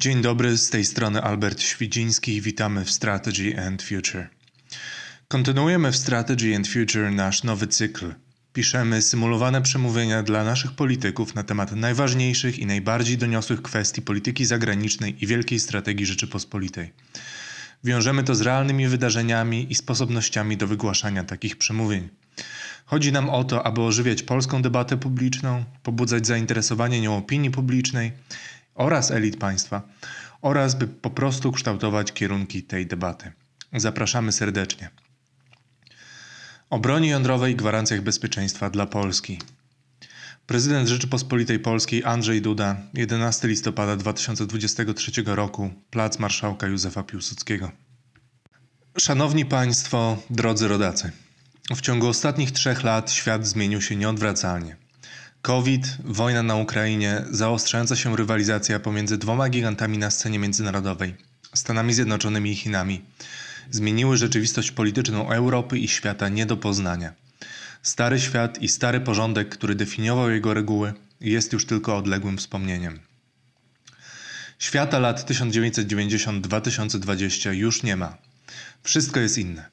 Dzień dobry, z tej strony Albert Świdziński witamy w Strategy and Future. Kontynuujemy w Strategy and Future nasz nowy cykl. Piszemy symulowane przemówienia dla naszych polityków na temat najważniejszych i najbardziej doniosłych kwestii polityki zagranicznej i wielkiej strategii Rzeczypospolitej. Wiążemy to z realnymi wydarzeniami i sposobnościami do wygłaszania takich przemówień. Chodzi nam o to, aby ożywiać polską debatę publiczną, pobudzać zainteresowanie nią opinii publicznej oraz elit państwa oraz by po prostu kształtować kierunki tej debaty. Zapraszamy serdecznie. O broni jądrowej i gwarancjach bezpieczeństwa dla Polski. Prezydent Rzeczypospolitej Polskiej Andrzej Duda 11 listopada 2023 roku Plac Marszałka Józefa Piłsudskiego. Szanowni Państwo, drodzy rodacy. W ciągu ostatnich trzech lat świat zmienił się nieodwracalnie. COVID, wojna na Ukrainie, zaostrzająca się rywalizacja pomiędzy dwoma gigantami na scenie międzynarodowej Stanami Zjednoczonymi i Chinami zmieniły rzeczywistość polityczną Europy i świata nie do poznania. Stary świat i stary porządek, który definiował jego reguły, jest już tylko odległym wspomnieniem. Świata lat 1990-2020 już nie ma. Wszystko jest inne.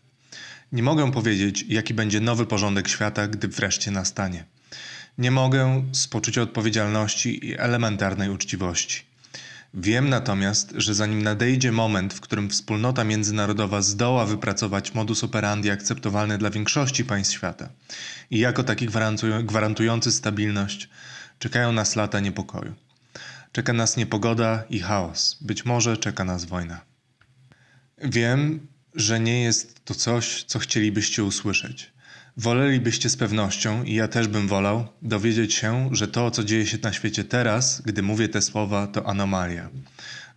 Nie mogę powiedzieć, jaki będzie nowy porządek świata, gdy wreszcie nastanie. Nie mogę z poczucia odpowiedzialności i elementarnej uczciwości. Wiem natomiast, że zanim nadejdzie moment, w którym wspólnota międzynarodowa zdoła wypracować modus operandi akceptowalny dla większości państw świata i jako taki gwarantujący stabilność, czekają nas lata niepokoju. Czeka nas niepogoda i chaos, być może czeka nas wojna. Wiem, że nie jest to coś, co chcielibyście usłyszeć. Wolelibyście z pewnością, i ja też bym wolał, dowiedzieć się, że to, co dzieje się na świecie teraz, gdy mówię te słowa, to anomalia.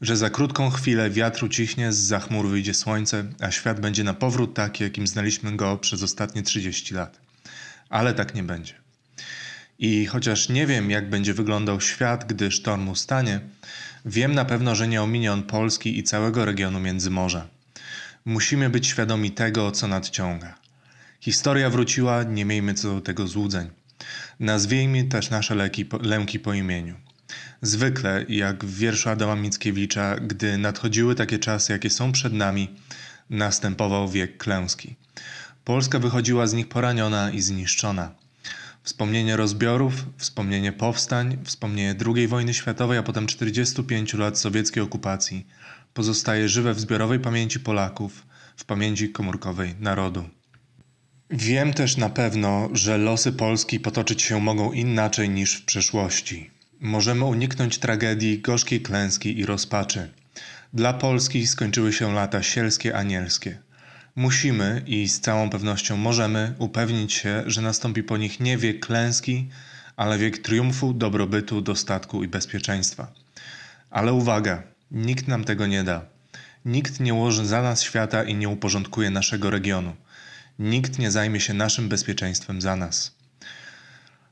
Że za krótką chwilę wiatr ucichnie, z zachmur wyjdzie słońce, a świat będzie na powrót taki, jakim znaliśmy go przez ostatnie 30 lat. Ale tak nie będzie. I chociaż nie wiem, jak będzie wyglądał świat, gdy sztorm ustanie, wiem na pewno, że nie ominie on Polski i całego regionu Międzymorza. Musimy być świadomi tego, co nadciąga. Historia wróciła, nie miejmy co do tego złudzeń. Nazwijmy też nasze leki, lęki po imieniu. Zwykle, jak w wierszu Adama Mickiewicza, gdy nadchodziły takie czasy, jakie są przed nami, następował wiek klęski. Polska wychodziła z nich poraniona i zniszczona. Wspomnienie rozbiorów, wspomnienie powstań, wspomnienie II wojny światowej, a potem 45 lat sowieckiej okupacji pozostaje żywe w zbiorowej pamięci Polaków, w pamięci komórkowej narodu. Wiem też na pewno, że losy Polski potoczyć się mogą inaczej niż w przeszłości. Możemy uniknąć tragedii, gorzkiej klęski i rozpaczy. Dla Polski skończyły się lata sielskie anielskie. Musimy i z całą pewnością możemy upewnić się, że nastąpi po nich nie wiek klęski, ale wiek triumfu, dobrobytu, dostatku i bezpieczeństwa. Ale uwaga, nikt nam tego nie da. Nikt nie ułoży za nas świata i nie uporządkuje naszego regionu nikt nie zajmie się naszym bezpieczeństwem za nas.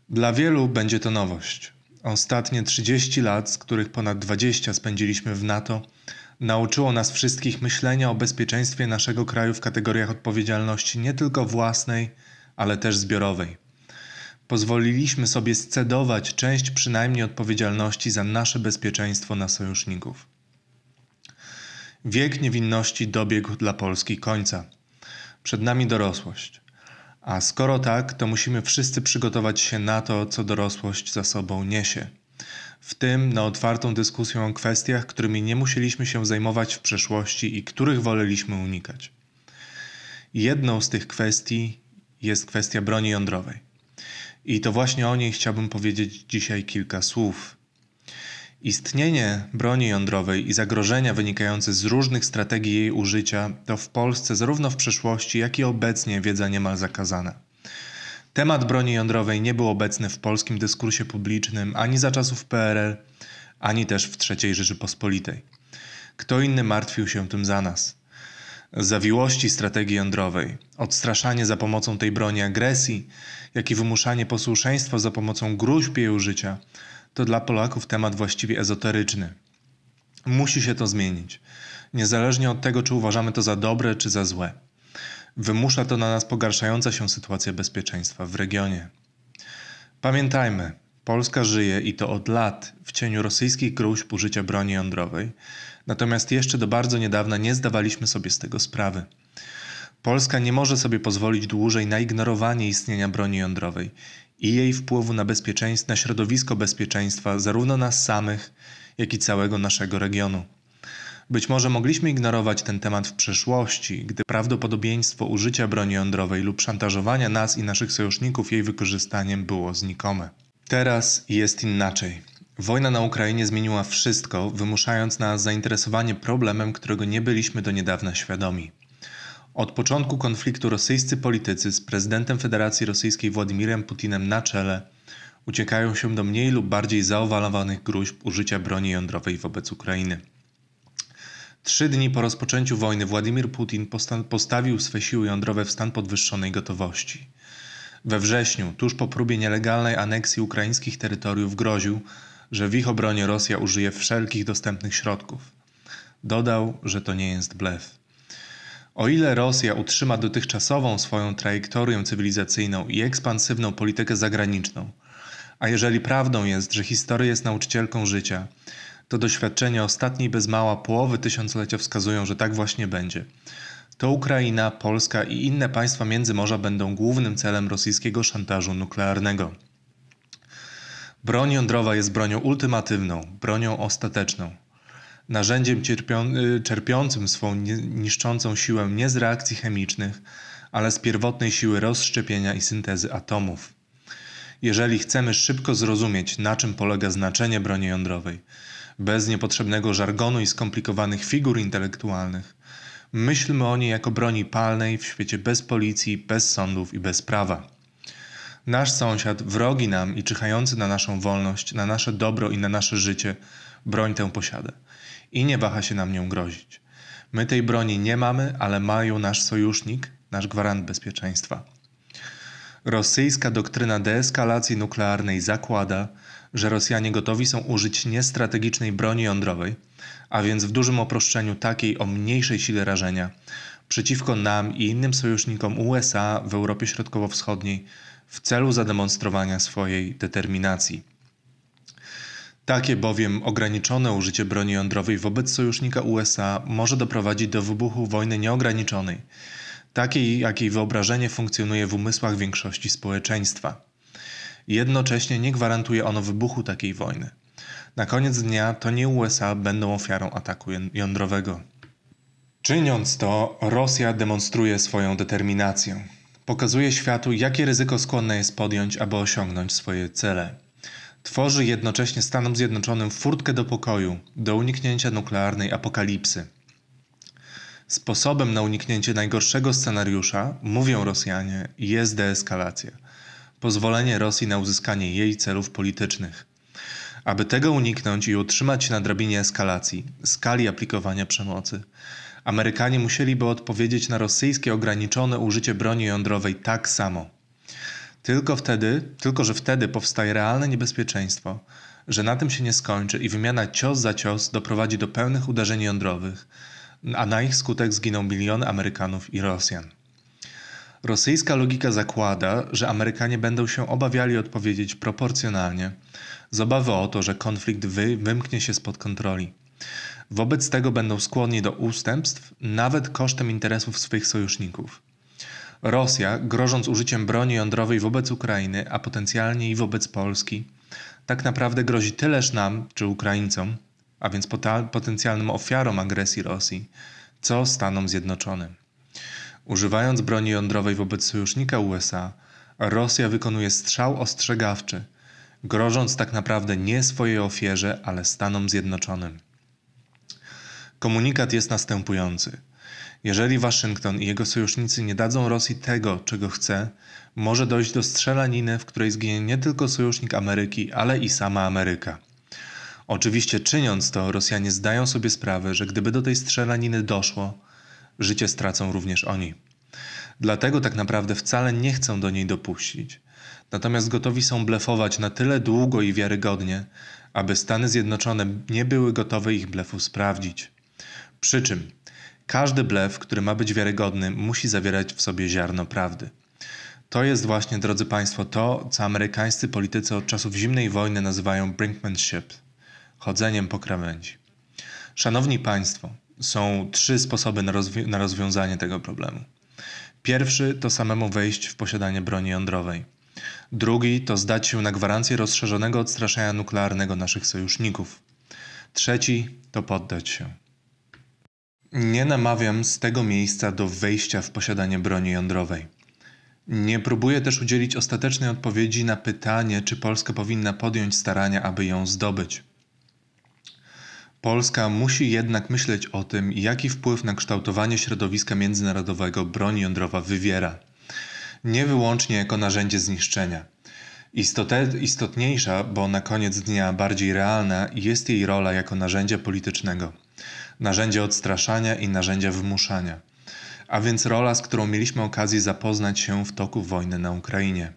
Dla wielu będzie to nowość. Ostatnie 30 lat, z których ponad 20 spędziliśmy w NATO, nauczyło nas wszystkich myślenia o bezpieczeństwie naszego kraju w kategoriach odpowiedzialności nie tylko własnej, ale też zbiorowej. Pozwoliliśmy sobie scedować część przynajmniej odpowiedzialności za nasze bezpieczeństwo na sojuszników. Wiek niewinności dobiegł dla Polski końca. Przed nami dorosłość. A skoro tak, to musimy wszyscy przygotować się na to, co dorosłość za sobą niesie. W tym na otwartą dyskusję o kwestiach, którymi nie musieliśmy się zajmować w przeszłości i których woleliśmy unikać. Jedną z tych kwestii jest kwestia broni jądrowej. I to właśnie o niej chciałbym powiedzieć dzisiaj kilka słów, Istnienie broni jądrowej i zagrożenia wynikające z różnych strategii jej użycia to w Polsce zarówno w przeszłości, jak i obecnie wiedza niemal zakazana. Temat broni jądrowej nie był obecny w polskim dyskursie publicznym ani za czasów PRL, ani też w III Rzeczypospolitej. Kto inny martwił się tym za nas? Zawiłości strategii jądrowej, odstraszanie za pomocą tej broni agresji, jak i wymuszanie posłuszeństwa za pomocą gruźb jej użycia – to dla Polaków temat właściwie ezoteryczny. Musi się to zmienić, niezależnie od tego, czy uważamy to za dobre, czy za złe. Wymusza to na nas pogarszająca się sytuacja bezpieczeństwa w regionie. Pamiętajmy, Polska żyje i to od lat w cieniu rosyjskich gruźb użycia broni jądrowej, natomiast jeszcze do bardzo niedawna nie zdawaliśmy sobie z tego sprawy. Polska nie może sobie pozwolić dłużej na ignorowanie istnienia broni jądrowej i jej wpływu na, bezpieczeństwo, na środowisko bezpieczeństwa zarówno nas samych, jak i całego naszego regionu. Być może mogliśmy ignorować ten temat w przeszłości, gdy prawdopodobieństwo użycia broni jądrowej lub szantażowania nas i naszych sojuszników jej wykorzystaniem było znikome. Teraz jest inaczej. Wojna na Ukrainie zmieniła wszystko, wymuszając nas zainteresowanie problemem, którego nie byliśmy do niedawna świadomi. Od początku konfliktu rosyjscy politycy z prezydentem Federacji Rosyjskiej Władimirem Putinem na czele uciekają się do mniej lub bardziej zaowalowanych gruźb użycia broni jądrowej wobec Ukrainy. Trzy dni po rozpoczęciu wojny Władimir Putin postawił swe siły jądrowe w stan podwyższonej gotowości. We wrześniu, tuż po próbie nielegalnej aneksji ukraińskich terytoriów, groził, że w ich obronie Rosja użyje wszelkich dostępnych środków. Dodał, że to nie jest blef. O ile Rosja utrzyma dotychczasową swoją trajektorię cywilizacyjną i ekspansywną politykę zagraniczną, a jeżeli prawdą jest, że historia jest nauczycielką życia, to doświadczenia ostatniej bez mała połowy tysiąclecia wskazują, że tak właśnie będzie. To Ukraina, Polska i inne państwa Międzymorza będą głównym celem rosyjskiego szantażu nuklearnego. Broń jądrowa jest bronią ultimatywną, bronią ostateczną narzędziem y, czerpiącym swą niszczącą siłę nie z reakcji chemicznych, ale z pierwotnej siły rozszczepienia i syntezy atomów. Jeżeli chcemy szybko zrozumieć, na czym polega znaczenie broni jądrowej, bez niepotrzebnego żargonu i skomplikowanych figur intelektualnych, myślmy o niej jako broni palnej w świecie bez policji, bez sądów i bez prawa. Nasz sąsiad, wrogi nam i czyhający na naszą wolność, na nasze dobro i na nasze życie, broń tę posiada i nie waha się nam nią grozić. My tej broni nie mamy, ale ma ją nasz sojusznik, nasz gwarant bezpieczeństwa. Rosyjska doktryna deeskalacji nuklearnej zakłada, że Rosjanie gotowi są użyć niestrategicznej broni jądrowej, a więc w dużym oproszczeniu takiej o mniejszej sile rażenia, przeciwko nam i innym sojusznikom USA w Europie Środkowo-Wschodniej w celu zademonstrowania swojej determinacji. Takie bowiem ograniczone użycie broni jądrowej wobec sojusznika USA może doprowadzić do wybuchu wojny nieograniczonej, takiej jakiej wyobrażenie funkcjonuje w umysłach większości społeczeństwa. Jednocześnie nie gwarantuje ono wybuchu takiej wojny. Na koniec dnia to nie USA będą ofiarą ataku jądrowego. Czyniąc to, Rosja demonstruje swoją determinację. Pokazuje światu, jakie ryzyko skłonne jest podjąć, aby osiągnąć swoje cele. Tworzy jednocześnie Stanom Zjednoczonym furtkę do pokoju, do uniknięcia nuklearnej apokalipsy. Sposobem na uniknięcie najgorszego scenariusza, mówią Rosjanie, jest deeskalacja. Pozwolenie Rosji na uzyskanie jej celów politycznych. Aby tego uniknąć i utrzymać się na drabinie eskalacji, skali aplikowania przemocy, Amerykanie musieliby odpowiedzieć na rosyjskie ograniczone użycie broni jądrowej tak samo. Tylko wtedy, tylko że wtedy powstaje realne niebezpieczeństwo, że na tym się nie skończy i wymiana cios za cios doprowadzi do pełnych uderzeń jądrowych, a na ich skutek zginą miliony Amerykanów i Rosjan. Rosyjska logika zakłada, że Amerykanie będą się obawiali odpowiedzieć proporcjonalnie, z obawy o to, że konflikt wy wymknie się spod kontroli. Wobec tego będą skłonni do ustępstw, nawet kosztem interesów swych sojuszników. Rosja, grożąc użyciem broni jądrowej wobec Ukrainy, a potencjalnie i wobec Polski, tak naprawdę grozi tyleż nam czy Ukraińcom, a więc potencjalnym ofiarom agresji Rosji, co Stanom Zjednoczonym. Używając broni jądrowej wobec sojusznika USA, Rosja wykonuje strzał ostrzegawczy, grożąc tak naprawdę nie swojej ofierze, ale Stanom Zjednoczonym. Komunikat jest następujący. Jeżeli Waszyngton i jego sojusznicy nie dadzą Rosji tego, czego chce, może dojść do strzelaniny, w której zginie nie tylko sojusznik Ameryki, ale i sama Ameryka. Oczywiście czyniąc to, Rosjanie zdają sobie sprawę, że gdyby do tej strzelaniny doszło, życie stracą również oni. Dlatego tak naprawdę wcale nie chcą do niej dopuścić. Natomiast gotowi są blefować na tyle długo i wiarygodnie, aby Stany Zjednoczone nie były gotowe ich blefu sprawdzić. Przy czym każdy blef, który ma być wiarygodny, musi zawierać w sobie ziarno prawdy. To jest właśnie, drodzy Państwo, to, co amerykańscy politycy od czasów zimnej wojny nazywają brinkmanship chodzeniem po krawędzi. Szanowni Państwo, są trzy sposoby na, rozwi na rozwiązanie tego problemu. Pierwszy to samemu wejść w posiadanie broni jądrowej. Drugi to zdać się na gwarancję rozszerzonego odstraszania nuklearnego naszych sojuszników. Trzeci to poddać się. Nie namawiam z tego miejsca do wejścia w posiadanie broni jądrowej. Nie próbuję też udzielić ostatecznej odpowiedzi na pytanie, czy Polska powinna podjąć starania, aby ją zdobyć. Polska musi jednak myśleć o tym, jaki wpływ na kształtowanie środowiska międzynarodowego broń jądrowa wywiera, nie wyłącznie jako narzędzie zniszczenia. Istote, istotniejsza, bo na koniec dnia bardziej realna, jest jej rola jako narzędzia politycznego narzędzia odstraszania i narzędzia wymuszania, a więc rola, z którą mieliśmy okazję zapoznać się w toku wojny na Ukrainie.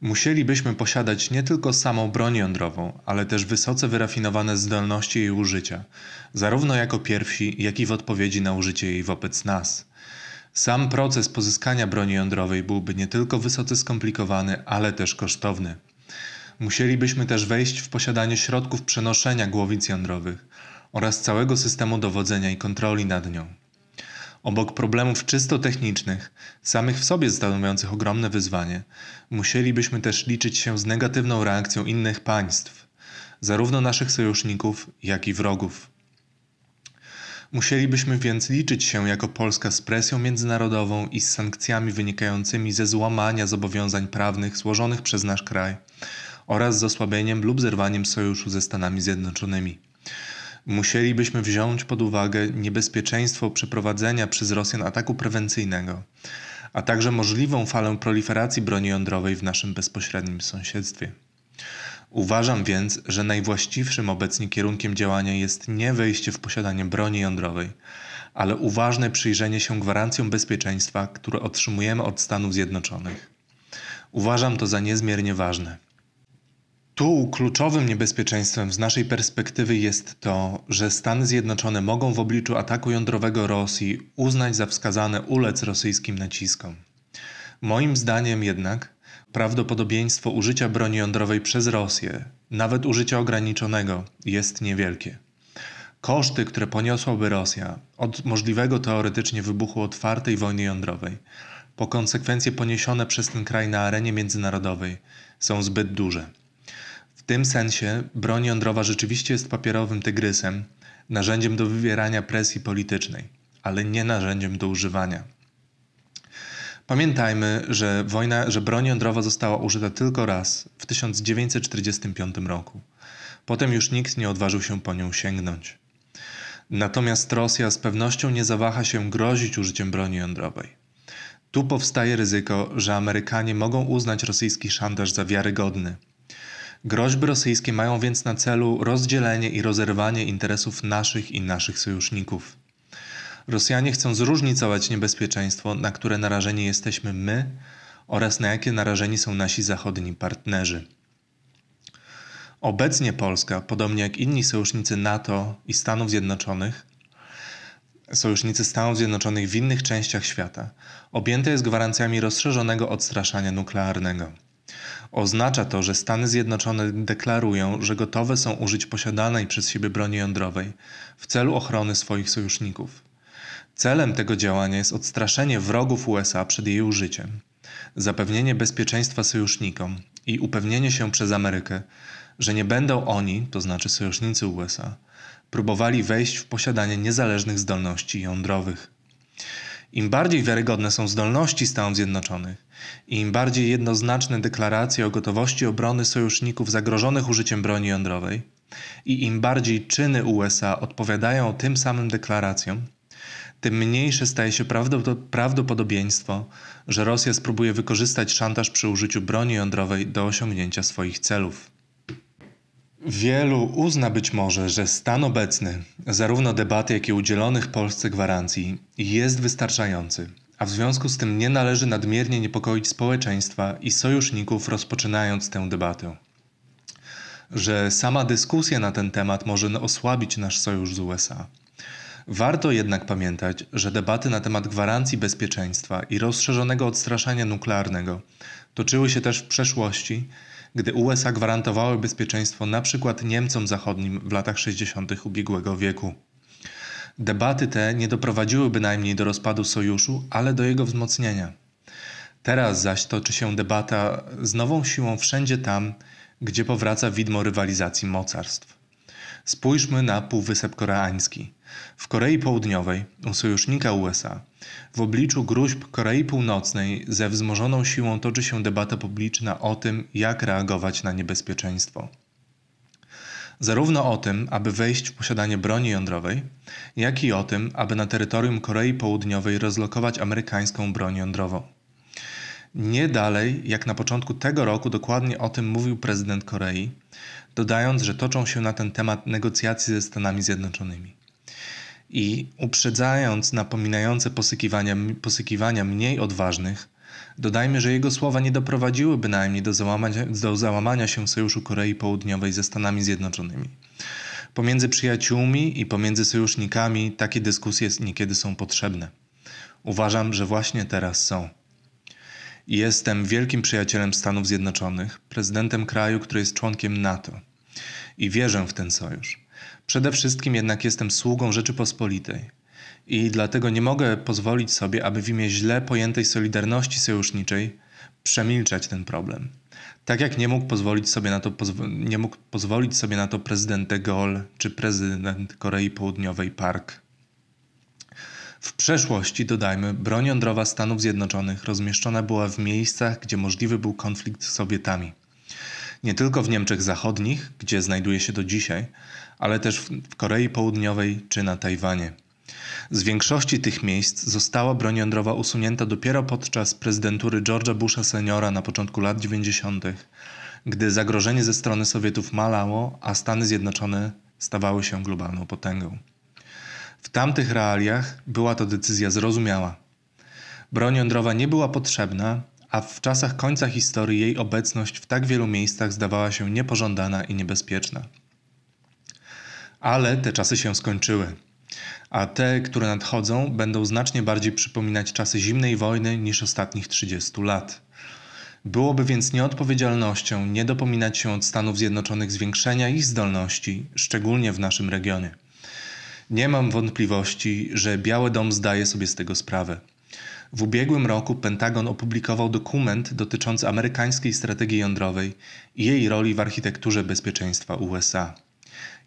Musielibyśmy posiadać nie tylko samą broń jądrową, ale też wysoce wyrafinowane zdolności jej użycia, zarówno jako pierwsi, jak i w odpowiedzi na użycie jej wobec nas. Sam proces pozyskania broni jądrowej byłby nie tylko wysoce skomplikowany, ale też kosztowny. Musielibyśmy też wejść w posiadanie środków przenoszenia głowic jądrowych, oraz całego systemu dowodzenia i kontroli nad nią. Obok problemów czysto technicznych, samych w sobie stanowiących ogromne wyzwanie, musielibyśmy też liczyć się z negatywną reakcją innych państw, zarówno naszych sojuszników, jak i wrogów. Musielibyśmy więc liczyć się jako Polska z presją międzynarodową i z sankcjami wynikającymi ze złamania zobowiązań prawnych złożonych przez nasz kraj oraz z osłabieniem lub zerwaniem sojuszu ze Stanami Zjednoczonymi musielibyśmy wziąć pod uwagę niebezpieczeństwo przeprowadzenia przez Rosjan ataku prewencyjnego, a także możliwą falę proliferacji broni jądrowej w naszym bezpośrednim sąsiedztwie. Uważam więc, że najwłaściwszym obecnie kierunkiem działania jest nie wejście w posiadanie broni jądrowej, ale uważne przyjrzenie się gwarancjom bezpieczeństwa, które otrzymujemy od Stanów Zjednoczonych. Uważam to za niezmiernie ważne. Tu kluczowym niebezpieczeństwem z naszej perspektywy jest to, że Stany Zjednoczone mogą w obliczu ataku jądrowego Rosji uznać za wskazane ulec rosyjskim naciskom. Moim zdaniem jednak prawdopodobieństwo użycia broni jądrowej przez Rosję, nawet użycia ograniczonego, jest niewielkie. Koszty, które poniosłaby Rosja od możliwego teoretycznie wybuchu otwartej wojny jądrowej, po konsekwencje poniesione przez ten kraj na arenie międzynarodowej, są zbyt duże tym sensie broń jądrowa rzeczywiście jest papierowym tygrysem, narzędziem do wywierania presji politycznej, ale nie narzędziem do używania. Pamiętajmy, że wojna, że broń jądrowa została użyta tylko raz w 1945 roku. Potem już nikt nie odważył się po nią sięgnąć. Natomiast Rosja z pewnością nie zawaha się grozić użyciem broni jądrowej. Tu powstaje ryzyko, że Amerykanie mogą uznać rosyjski szantaż za wiarygodny Groźby rosyjskie mają więc na celu rozdzielenie i rozerwanie interesów naszych i naszych sojuszników. Rosjanie chcą zróżnicować niebezpieczeństwo, na które narażeni jesteśmy my oraz na jakie narażeni są nasi zachodni partnerzy. Obecnie Polska, podobnie jak inni sojusznicy NATO i Stanów Zjednoczonych, sojusznicy Stanów Zjednoczonych w innych częściach świata, objęta jest gwarancjami rozszerzonego odstraszania nuklearnego. Oznacza to, że Stany Zjednoczone deklarują, że gotowe są użyć posiadanej przez siebie broni jądrowej w celu ochrony swoich sojuszników. Celem tego działania jest odstraszenie wrogów USA przed jej użyciem, zapewnienie bezpieczeństwa sojusznikom i upewnienie się przez Amerykę, że nie będą oni, to znaczy sojusznicy USA, próbowali wejść w posiadanie niezależnych zdolności jądrowych. Im bardziej wiarygodne są zdolności Stanów Zjednoczonych, i im bardziej jednoznaczne deklaracje o gotowości obrony sojuszników zagrożonych użyciem broni jądrowej, i im bardziej czyny USA odpowiadają tym samym deklaracjom, tym mniejsze staje się prawdopodobieństwo, że Rosja spróbuje wykorzystać szantaż przy użyciu broni jądrowej do osiągnięcia swoich celów. Wielu uzna być może, że stan obecny, zarówno debaty, jak i udzielonych Polsce gwarancji, jest wystarczający, a w związku z tym nie należy nadmiernie niepokoić społeczeństwa i sojuszników rozpoczynając tę debatę. Że sama dyskusja na ten temat może osłabić nasz sojusz z USA. Warto jednak pamiętać, że debaty na temat gwarancji bezpieczeństwa i rozszerzonego odstraszania nuklearnego toczyły się też w przeszłości gdy USA gwarantowały bezpieczeństwo np. Niemcom Zachodnim w latach 60. ubiegłego wieku. Debaty te nie doprowadziły bynajmniej do rozpadu sojuszu, ale do jego wzmocnienia. Teraz zaś toczy się debata z nową siłą wszędzie tam, gdzie powraca widmo rywalizacji mocarstw. Spójrzmy na Półwysep Koreański – w Korei Południowej, u sojusznika USA, w obliczu gruźb Korei Północnej ze wzmożoną siłą toczy się debata publiczna o tym, jak reagować na niebezpieczeństwo. Zarówno o tym, aby wejść w posiadanie broni jądrowej, jak i o tym, aby na terytorium Korei Południowej rozlokować amerykańską broń jądrową. Nie dalej, jak na początku tego roku dokładnie o tym mówił prezydent Korei, dodając, że toczą się na ten temat negocjacje ze Stanami Zjednoczonymi i uprzedzając napominające posykiwania, posykiwania mniej odważnych, dodajmy, że jego słowa nie doprowadziły bynajmniej do załamania, do załamania się sojuszu Korei Południowej ze Stanami Zjednoczonymi. Pomiędzy przyjaciółmi i pomiędzy sojusznikami takie dyskusje niekiedy są potrzebne. Uważam, że właśnie teraz są. Jestem wielkim przyjacielem Stanów Zjednoczonych, prezydentem kraju, który jest członkiem NATO i wierzę w ten sojusz. Przede wszystkim jednak jestem sługą Rzeczypospolitej i dlatego nie mogę pozwolić sobie, aby w imię źle pojętej solidarności sojuszniczej przemilczać ten problem. Tak jak nie mógł pozwolić sobie na to, nie mógł pozwolić sobie na to prezydent de Gaulle czy prezydent Korei Południowej Park. W przeszłości, dodajmy, broń jądrowa Stanów Zjednoczonych rozmieszczona była w miejscach, gdzie możliwy był konflikt z Sowietami. Nie tylko w Niemczech Zachodnich, gdzie znajduje się do dzisiaj, ale też w Korei Południowej czy na Tajwanie. Z większości tych miejsc została broń jądrowa usunięta dopiero podczas prezydentury George'a Busha seniora na początku lat 90., gdy zagrożenie ze strony Sowietów malało, a Stany Zjednoczone stawały się globalną potęgą. W tamtych realiach była to decyzja zrozumiała. Broń jądrowa nie była potrzebna, a w czasach końca historii jej obecność w tak wielu miejscach zdawała się niepożądana i niebezpieczna. Ale te czasy się skończyły. A te, które nadchodzą, będą znacznie bardziej przypominać czasy zimnej wojny niż ostatnich 30 lat. Byłoby więc nieodpowiedzialnością nie dopominać się od Stanów Zjednoczonych zwiększenia ich zdolności, szczególnie w naszym regionie. Nie mam wątpliwości, że Biały Dom zdaje sobie z tego sprawę. W ubiegłym roku Pentagon opublikował dokument dotyczący amerykańskiej strategii jądrowej i jej roli w architekturze bezpieczeństwa USA.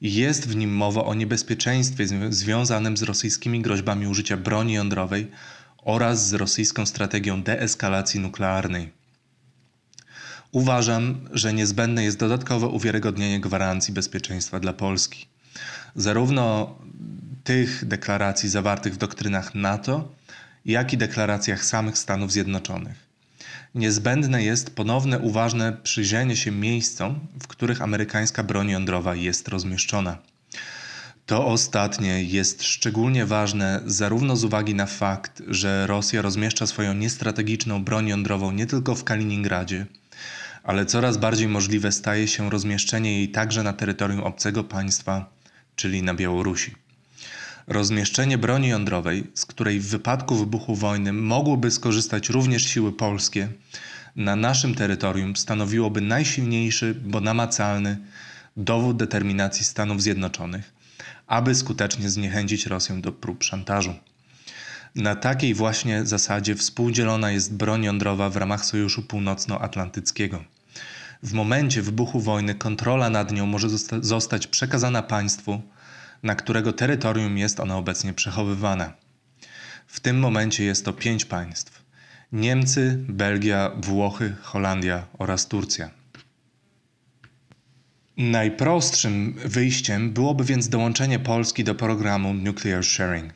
Jest w nim mowa o niebezpieczeństwie związanym z rosyjskimi groźbami użycia broni jądrowej oraz z rosyjską strategią deeskalacji nuklearnej. Uważam, że niezbędne jest dodatkowe uwiarygodnienie gwarancji bezpieczeństwa dla Polski. Zarówno tych deklaracji zawartych w doktrynach NATO, jak i deklaracjach samych Stanów Zjednoczonych niezbędne jest ponowne uważne przyjrzenie się miejscom, w których amerykańska broń jądrowa jest rozmieszczona. To ostatnie jest szczególnie ważne zarówno z uwagi na fakt, że Rosja rozmieszcza swoją niestrategiczną broń jądrową nie tylko w Kaliningradzie, ale coraz bardziej możliwe staje się rozmieszczenie jej także na terytorium obcego państwa, czyli na Białorusi. Rozmieszczenie broni jądrowej, z której w wypadku wybuchu wojny mogłyby skorzystać również siły polskie, na naszym terytorium stanowiłoby najsilniejszy, bo namacalny dowód determinacji Stanów Zjednoczonych, aby skutecznie zniechęcić Rosję do prób szantażu. Na takiej właśnie zasadzie współdzielona jest broń jądrowa w ramach Sojuszu Północnoatlantyckiego. W momencie wybuchu wojny kontrola nad nią może zosta zostać przekazana państwu, na którego terytorium jest ona obecnie przechowywana. W tym momencie jest to pięć państw: Niemcy, Belgia, Włochy, Holandia oraz Turcja. Najprostszym wyjściem byłoby więc dołączenie Polski do programu Nuclear Sharing.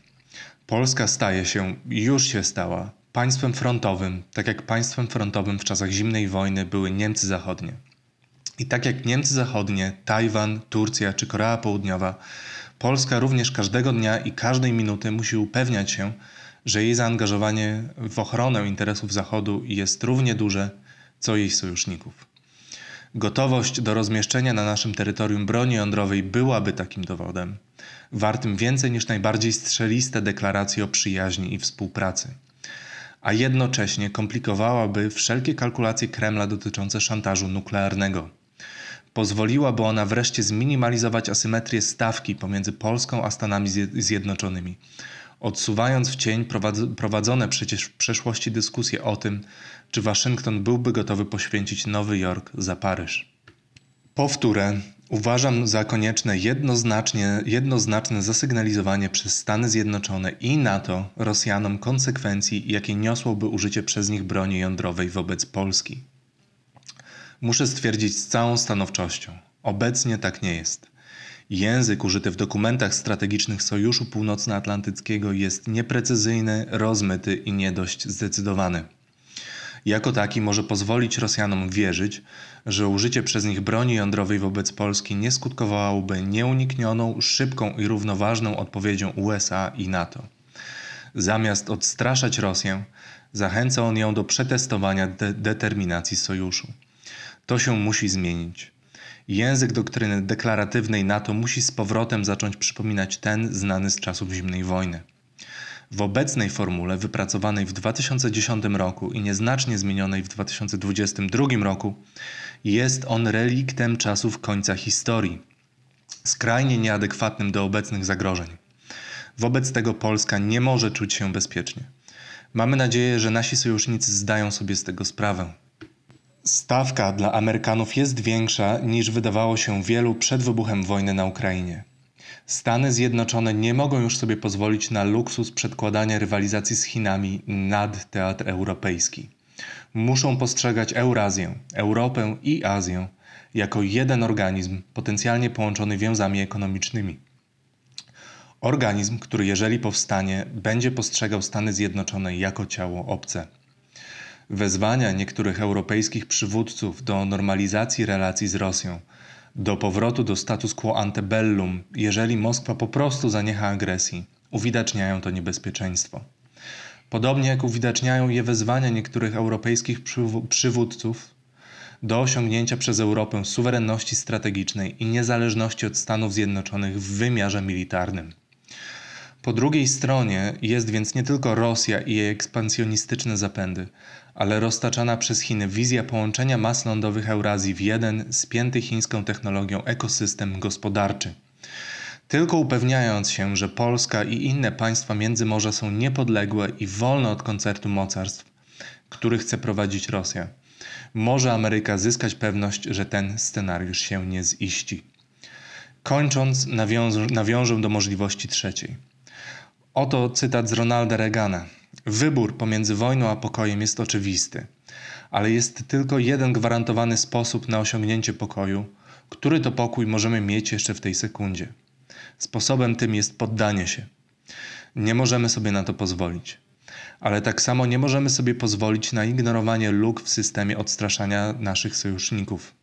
Polska staje się, już się stała, państwem frontowym, tak jak państwem frontowym w czasach zimnej wojny były Niemcy Zachodnie. I tak jak Niemcy Zachodnie, Tajwan, Turcja czy Korea Południowa, Polska również każdego dnia i każdej minuty musi upewniać się, że jej zaangażowanie w ochronę interesów Zachodu jest równie duże, co jej sojuszników. Gotowość do rozmieszczenia na naszym terytorium broni jądrowej byłaby takim dowodem, wartym więcej niż najbardziej strzeliste deklaracje o przyjaźni i współpracy, a jednocześnie komplikowałaby wszelkie kalkulacje Kremla dotyczące szantażu nuklearnego. Pozwoliłaby ona wreszcie zminimalizować asymetrię stawki pomiędzy Polską a Stanami Zjednoczonymi, odsuwając w cień prowadzone przecież w przeszłości dyskusje o tym, czy Waszyngton byłby gotowy poświęcić Nowy Jork za Paryż. Powtórę, uważam za konieczne jednoznacznie, jednoznaczne zasygnalizowanie przez Stany Zjednoczone i NATO Rosjanom konsekwencji, jakie niosłoby użycie przez nich broni jądrowej wobec Polski. Muszę stwierdzić z całą stanowczością: obecnie tak nie jest. Język użyty w dokumentach strategicznych Sojuszu Północnoatlantyckiego jest nieprecyzyjny, rozmyty i nie dość zdecydowany. Jako taki może pozwolić Rosjanom wierzyć, że użycie przez nich broni jądrowej wobec Polski nie skutkowałoby nieuniknioną, szybką i równoważną odpowiedzią USA i NATO. Zamiast odstraszać Rosję, zachęca on ją do przetestowania de determinacji sojuszu. To się musi zmienić. Język doktryny deklaratywnej NATO musi z powrotem zacząć przypominać ten znany z czasów zimnej wojny. W obecnej formule wypracowanej w 2010 roku i nieznacznie zmienionej w 2022 roku jest on reliktem czasów końca historii, skrajnie nieadekwatnym do obecnych zagrożeń. Wobec tego Polska nie może czuć się bezpiecznie. Mamy nadzieję, że nasi sojusznicy zdają sobie z tego sprawę. Stawka dla Amerykanów jest większa niż wydawało się wielu przed wybuchem wojny na Ukrainie. Stany Zjednoczone nie mogą już sobie pozwolić na luksus przedkładania rywalizacji z Chinami nad teatr europejski. Muszą postrzegać Eurazję, Europę i Azję jako jeden organizm potencjalnie połączony więzami ekonomicznymi. Organizm, który jeżeli powstanie, będzie postrzegał Stany Zjednoczone jako ciało obce. Wezwania niektórych europejskich przywódców do normalizacji relacji z Rosją, do powrotu do status quo antebellum, jeżeli Moskwa po prostu zaniecha agresji, uwidaczniają to niebezpieczeństwo. Podobnie jak uwidaczniają je wezwania niektórych europejskich przywódców do osiągnięcia przez Europę suwerenności strategicznej i niezależności od Stanów Zjednoczonych w wymiarze militarnym. Po drugiej stronie jest więc nie tylko Rosja i jej ekspansjonistyczne zapędy, ale roztaczana przez Chiny wizja połączenia mas lądowych Eurazji w jeden spięty chińską technologią ekosystem gospodarczy. Tylko upewniając się, że Polska i inne państwa Międzymorza są niepodległe i wolne od koncertu mocarstw, który chce prowadzić Rosja, może Ameryka zyskać pewność, że ten scenariusz się nie ziści. Kończąc, nawiążę do możliwości trzeciej. Oto cytat z Ronalda Reagana – Wybór pomiędzy wojną a pokojem jest oczywisty, ale jest tylko jeden gwarantowany sposób na osiągnięcie pokoju, który to pokój możemy mieć jeszcze w tej sekundzie. Sposobem tym jest poddanie się. Nie możemy sobie na to pozwolić. Ale tak samo nie możemy sobie pozwolić na ignorowanie luk w systemie odstraszania naszych sojuszników.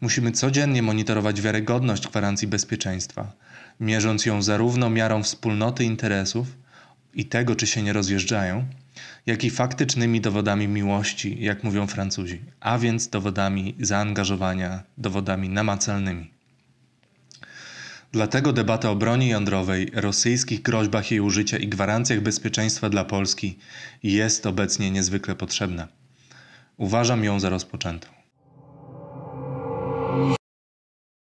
Musimy codziennie monitorować wiarygodność gwarancji bezpieczeństwa, mierząc ją zarówno miarą wspólnoty interesów, i tego, czy się nie rozjeżdżają, jak i faktycznymi dowodami miłości, jak mówią Francuzi, a więc dowodami zaangażowania, dowodami namacalnymi. Dlatego debata o broni jądrowej, rosyjskich groźbach jej użycia i gwarancjach bezpieczeństwa dla Polski jest obecnie niezwykle potrzebna. Uważam ją za rozpoczętą.